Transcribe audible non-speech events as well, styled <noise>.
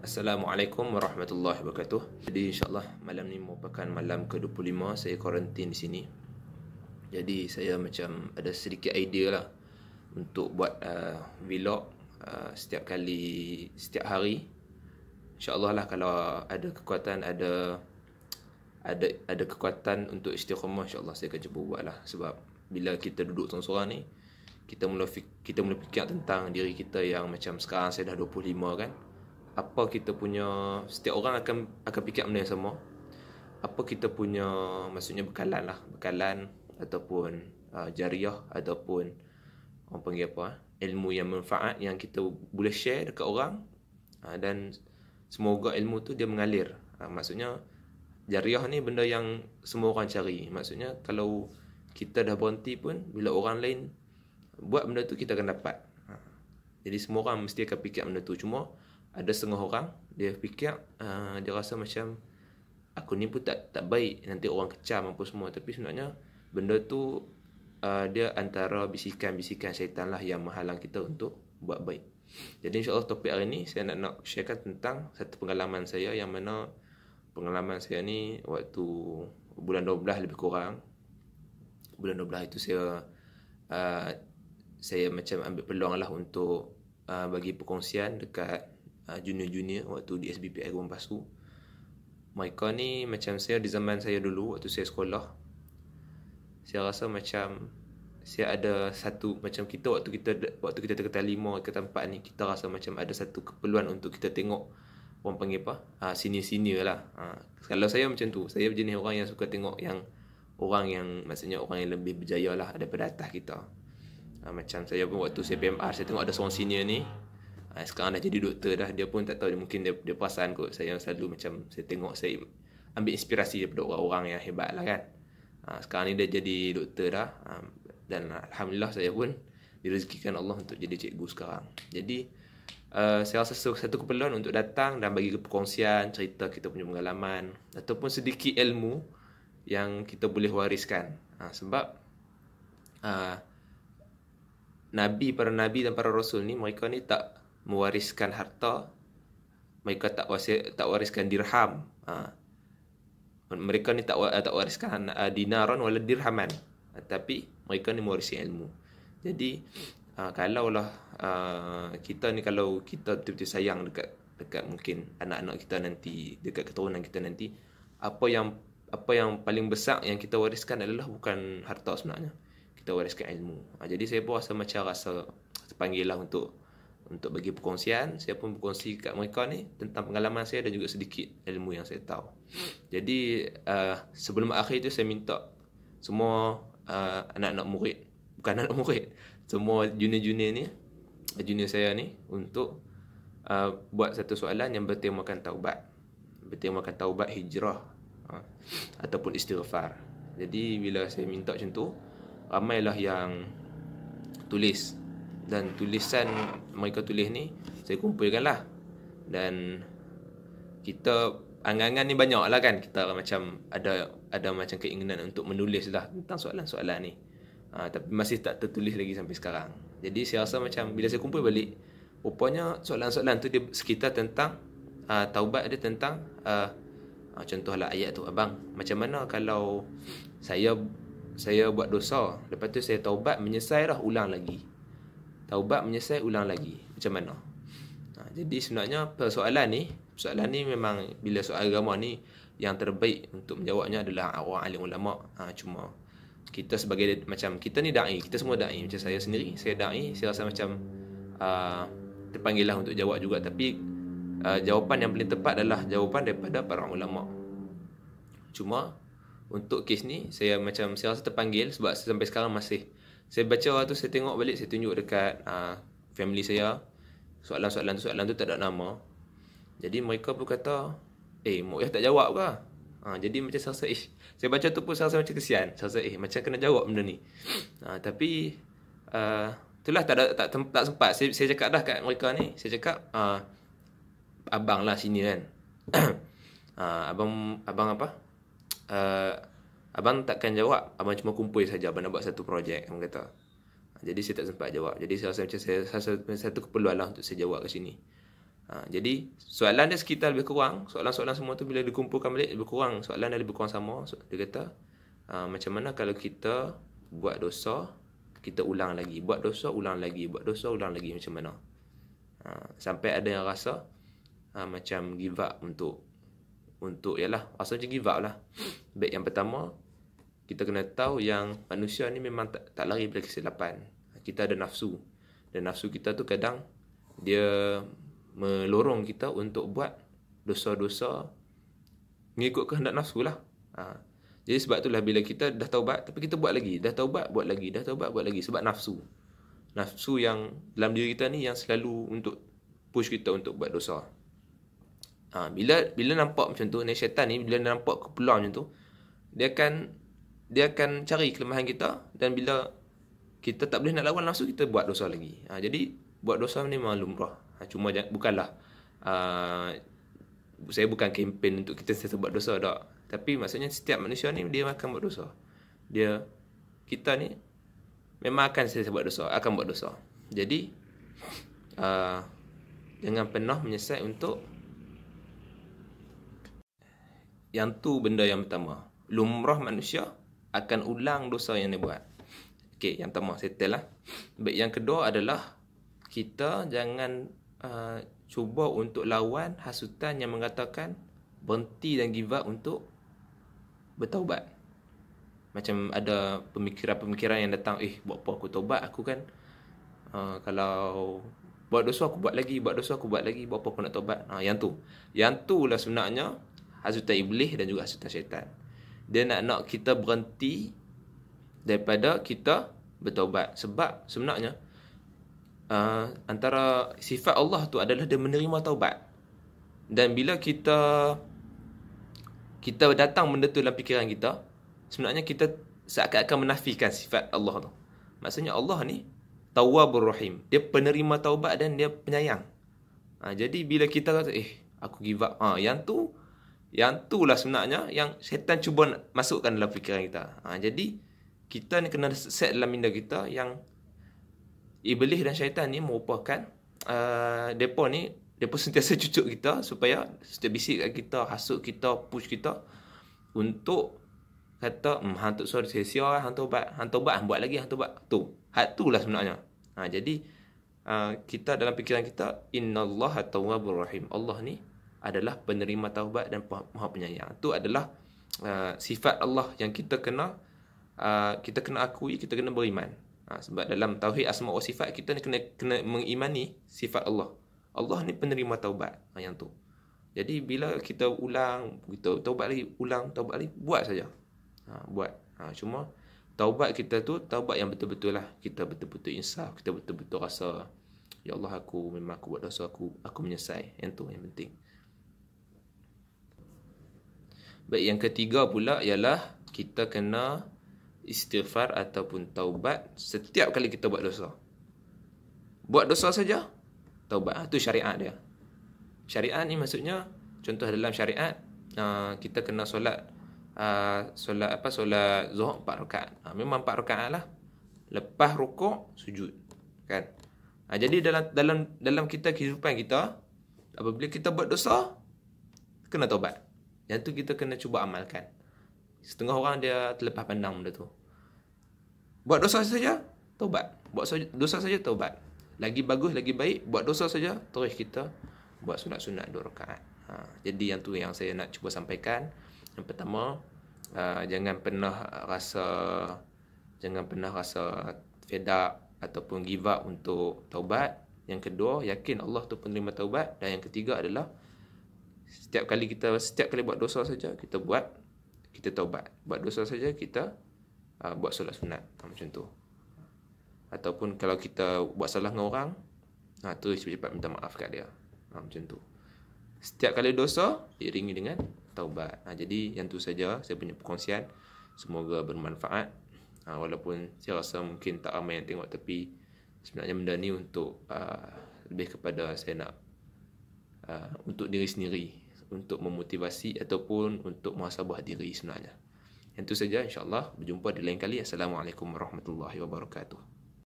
Assalamualaikum warahmatullahi wabarakatuh. Jadi insyaallah malam ni merupakan malam ke-25 saya kuarantin di sini. Jadi saya macam ada sedikit idea lah untuk buat uh, vlog uh, setiap kali setiap hari. Insyaallah lah kalau ada kekuatan ada ada ada kekuatan untuk istiqamah insyaallah saya akan cuba lah sebab bila kita duduk seorang-seorang ni kita mula fikir, kita mula fikir tentang diri kita yang macam sekarang saya dah 25 kan apa kita punya setiap orang akan akan fikir benda yang sama apa kita punya maksudnya bekalan lah bekalan ataupun uh, jariah ataupun orang panggil apa eh, ilmu yang manfaat yang kita boleh share dekat orang uh, dan semoga ilmu tu dia mengalir uh, maksudnya jariah ni benda yang semua orang cari maksudnya kalau kita dah berhenti pun bila orang lain buat benda tu kita akan dapat uh, jadi semua orang mesti akan fikir benda tu cuma ada setengah orang dia fikir uh, dia rasa macam aku ni pun tak tak baik nanti orang kecam apa semua tapi sebenarnya benda tu uh, dia antara bisikan-bisikan syaitan lah yang menghalang kita untuk buat baik jadi insyaAllah topik hari ni saya nak nak sharekan tentang satu pengalaman saya yang mana pengalaman saya ni waktu bulan 12 lebih kurang bulan 12 itu saya uh, saya macam ambil peluang lah untuk uh, bagi perkongsian dekat Ah, junior-junior waktu di SBP Gunung Pasu. Mereka ni macam saya di zaman saya dulu waktu saya sekolah. Saya rasa macam saya ada satu macam kita waktu kita waktu kita dekat lima ke tempat ni kita rasa macam ada satu keperluan untuk kita tengok orang panggil apa? Ha, senior-senior lah. Ha, kalau saya macam tu, saya jenis orang yang suka tengok yang orang yang maksudnya orang yang lebih berjaya lah daripada atas kita. Ha, macam saya pun waktu saya PMR, saya tengok ada seorang senior ni, Uh, sekarang dah jadi doktor dah dia pun tak tahu mungkin dia, dia perasan kot saya yang selalu macam saya tengok saya ambil inspirasi daripada orang-orang yang hebat lah kan uh, sekarang ni dia jadi doktor dah um, dan Alhamdulillah saya pun direzekikan Allah untuk jadi cikgu sekarang jadi uh, saya rasa satu keperluan untuk datang dan bagi perkongsian cerita kita punya pengalaman ataupun sedikit ilmu yang kita boleh wariskan uh, sebab uh, Nabi, para Nabi dan para Rasul ni mereka ni tak mewariskan harta mereka tak wasi, tak wariskan dirham ha. mereka ni tak tak wariskan uh, dinaran wala dirhaman ha. tapi mereka ni mewarisi ilmu jadi ha, kalau lah ha, kita ni kalau kita betul-betul sayang dekat dekat mungkin anak-anak kita nanti dekat keturunan kita nanti apa yang apa yang paling besar yang kita wariskan adalah bukan harta sebenarnya kita wariskan ilmu ha, jadi saya pun rasa macam rasa terpanggil lah untuk untuk bagi perkongsian saya pun berkongsi kat mereka ni tentang pengalaman saya dan juga sedikit ilmu yang saya tahu jadi uh, sebelum akhir tu saya minta semua uh, anak-anak murid bukan anak murid semua junior-junior ni uh, junior saya ni untuk uh, buat satu soalan yang bertemakan taubat bertemakan taubat hijrah uh, ataupun istighfar jadi bila saya minta macam tu ramailah yang tulis dan tulisan mereka tulis ni saya kumpulkan lah dan kita angan-angan ni banyak lah kan kita macam ada ada macam keinginan untuk menulis lah tentang soalan-soalan ni ha, tapi masih tak tertulis lagi sampai sekarang jadi saya rasa macam bila saya kumpul balik rupanya soalan-soalan tu dia sekitar tentang uh, taubat dia tentang uh, contohlah ayat tu abang macam mana kalau saya saya buat dosa lepas tu saya taubat menyesai dah ulang lagi taubat menyesal ulang lagi macam mana ha, jadi sebenarnya persoalan ni persoalan ni memang bila soal agama ni yang terbaik untuk menjawabnya adalah orang alim ulama ha, cuma kita sebagai macam kita ni dai kita semua dai macam saya sendiri saya dai saya rasa macam uh, ha, terpanggil untuk jawab juga tapi uh, jawapan yang paling tepat adalah jawapan daripada para ulama cuma untuk kes ni saya macam saya rasa terpanggil sebab sampai sekarang masih saya baca waktu saya tengok balik saya tunjuk dekat uh, family saya. Soalan-soalan tu soalan tu tak ada nama. Jadi mereka pun kata, "Eh, mak tak jawab ke?" Ha, ah, jadi macam rasa ish. Eh, saya baca tu pun rasa macam kesian. Rasa eh macam kena jawab benda ni. Ha, tapi uh, itulah tak ada tak, tak, tak sempat. Saya, saya cakap dah kat mereka ni. Saya cakap uh, abang lah sini kan. uh, <coughs> abang abang apa? Uh, Abang takkan jawab Abang cuma kumpul saja Abang nak buat satu projek Abang kata Jadi saya tak sempat jawab Jadi saya rasa macam saya, saya Satu keperluan lah Untuk saya jawab kat sini ha, Jadi Soalan dia sekitar lebih kurang Soalan-soalan semua tu Bila dikumpulkan balik Lebih kurang Soalan dia lebih kurang sama so, Dia kata ha, Macam mana kalau kita Buat dosa Kita ulang lagi Buat dosa ulang lagi Buat dosa ulang lagi Macam mana ha, Sampai ada yang rasa ha, Macam give up Untuk untuk yalah rasa macam give up lah <sniffs> baik yang pertama kita kena tahu yang manusia ni memang tak, tak lari daripada kesilapan kita ada nafsu dan nafsu kita tu kadang dia melorong kita untuk buat dosa-dosa mengikut kehendak nafsu lah ha. jadi sebab itulah bila kita dah taubat tapi kita buat lagi dah taubat buat lagi dah taubat buat lagi sebab nafsu nafsu yang dalam diri kita ni yang selalu untuk push kita untuk buat dosa Ha, bila bila nampak macam tu ni syaitan ni bila nampak kepeluang macam tu dia akan dia akan cari kelemahan kita dan bila kita tak boleh nak lawan langsung kita buat dosa lagi. Ha, jadi buat dosa ni memang lumrah. Ha, cuma jangan, bukanlah uh, saya bukan kempen untuk kita sentiasa buat dosa dak. Tapi maksudnya setiap manusia ni dia akan buat dosa. Dia kita ni memang akan sentiasa buat dosa, akan buat dosa. Jadi uh, jangan pernah menyesal untuk yang tu benda yang pertama. Lumrah manusia akan ulang dosa yang dia buat. Okey, yang pertama settle lah. Baik yang kedua adalah kita jangan uh, cuba untuk lawan hasutan yang mengatakan berhenti dan give up untuk bertaubat. Macam ada pemikiran-pemikiran yang datang, eh buat apa aku taubat? aku kan uh, kalau buat dosa aku buat lagi, buat dosa aku buat lagi, buat apa aku nak taubat. Ha, yang tu. Yang tu lah sebenarnya hasutan iblis dan juga hasutan syaitan. Dia nak nak kita berhenti daripada kita bertaubat sebab sebenarnya uh, antara sifat Allah tu adalah dia menerima taubat. Dan bila kita kita datang benda tu dalam fikiran kita, sebenarnya kita seakan-akan menafikan sifat Allah tu. Maksudnya Allah ni Tawabur Rahim. Dia penerima taubat dan dia penyayang. Ha, jadi bila kita kata, eh, aku give up. Ha, yang tu, yang tu lah sebenarnya yang syaitan cuba nak masukkan dalam fikiran kita. Ha, jadi, kita ni kena set dalam minda kita yang iblis dan syaitan ni merupakan uh, mereka ni, mereka sentiasa cucuk kita supaya setiap bisik kat kita, hasut kita, push kita untuk kata, hmm, hantuk suara saya sia, lah, hantuk ubat, hantuk ubat, buat lagi hantu ubat. Tu, hat tu lah sebenarnya. Ha, jadi, uh, kita dalam fikiran kita, Inna Allah Tawabur Rahim. Allah ni adalah penerima taubat dan maha penyayang. Itu adalah uh, sifat Allah yang kita kena uh, kita kena akui, kita kena beriman. Ha, sebab dalam tauhid asma wa sifat kita ni kena kena mengimani sifat Allah. Allah ni penerima taubat ha, yang tu. Jadi bila kita ulang, kita taubat lagi, ulang taubat lagi, buat saja. Ha, buat. Ha, cuma taubat kita tu taubat yang betul-betul lah. Kita betul-betul insaf, kita betul-betul rasa Ya Allah aku memang aku buat dosa aku aku menyesal yang tu yang penting. Baik yang ketiga pula ialah kita kena istighfar ataupun taubat setiap kali kita buat dosa. Buat dosa saja taubat ah tu syariat dia. Syariat ni maksudnya contoh dalam syariat ah, kita kena solat ah, solat apa solat zuhur empat rakaat. Ah, memang empat rakaat lah. Lepas rukuk sujud kan. jadi dalam dalam dalam kita kehidupan kita apabila kita buat dosa kena taubat. Yang tu kita kena cuba amalkan. Setengah orang dia terlepas pandang benda tu. Buat dosa saja, taubat. Buat dosa saja, taubat. Lagi bagus, lagi baik, buat dosa saja, terus kita buat sunat-sunat dua rakaat. Ha. Jadi yang tu yang saya nak cuba sampaikan. Yang pertama, uh, jangan pernah rasa jangan pernah rasa fed up ataupun give up untuk taubat. Yang kedua, yakin Allah tu penerima taubat. Dan yang ketiga adalah, Setiap kali kita setiap kali buat dosa saja kita buat kita taubat. Buat dosa saja kita uh, buat solat sunat ha, macam tu. Ataupun kalau kita buat salah dengan orang, ha tu cepat-cepat minta maaf kat dia. Ha, macam tu. Setiap kali dosa diiringi dengan taubat. Ha, jadi yang tu saja saya punya perkongsian. Semoga bermanfaat. Ha, walaupun saya rasa mungkin tak ramai yang tengok tapi sebenarnya benda ni untuk uh, lebih kepada saya nak Ha, untuk diri sendiri untuk memotivasi ataupun untuk muhasabah diri sebenarnya. Itu saja insya-Allah berjumpa di lain kali. Assalamualaikum warahmatullahi wabarakatuh.